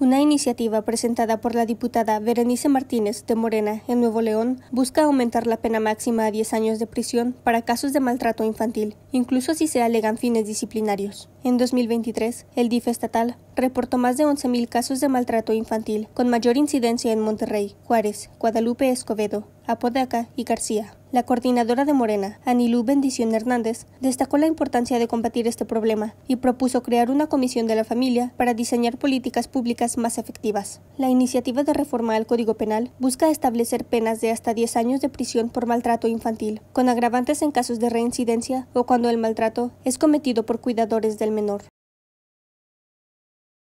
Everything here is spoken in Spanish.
Una iniciativa presentada por la diputada Berenice Martínez de Morena en Nuevo León busca aumentar la pena máxima a 10 años de prisión para casos de maltrato infantil, incluso si se alegan fines disciplinarios. En 2023, el DIF estatal reportó más de 11.000 casos de maltrato infantil, con mayor incidencia en Monterrey, Juárez, Guadalupe Escobedo, Apodaca y García. La coordinadora de Morena, Anilú Bendición Hernández, destacó la importancia de combatir este problema y propuso crear una comisión de la familia para diseñar políticas públicas más efectivas. La iniciativa de reforma al Código Penal busca establecer penas de hasta 10 años de prisión por maltrato infantil, con agravantes en casos de reincidencia o cuando el maltrato es cometido por cuidadores del menor.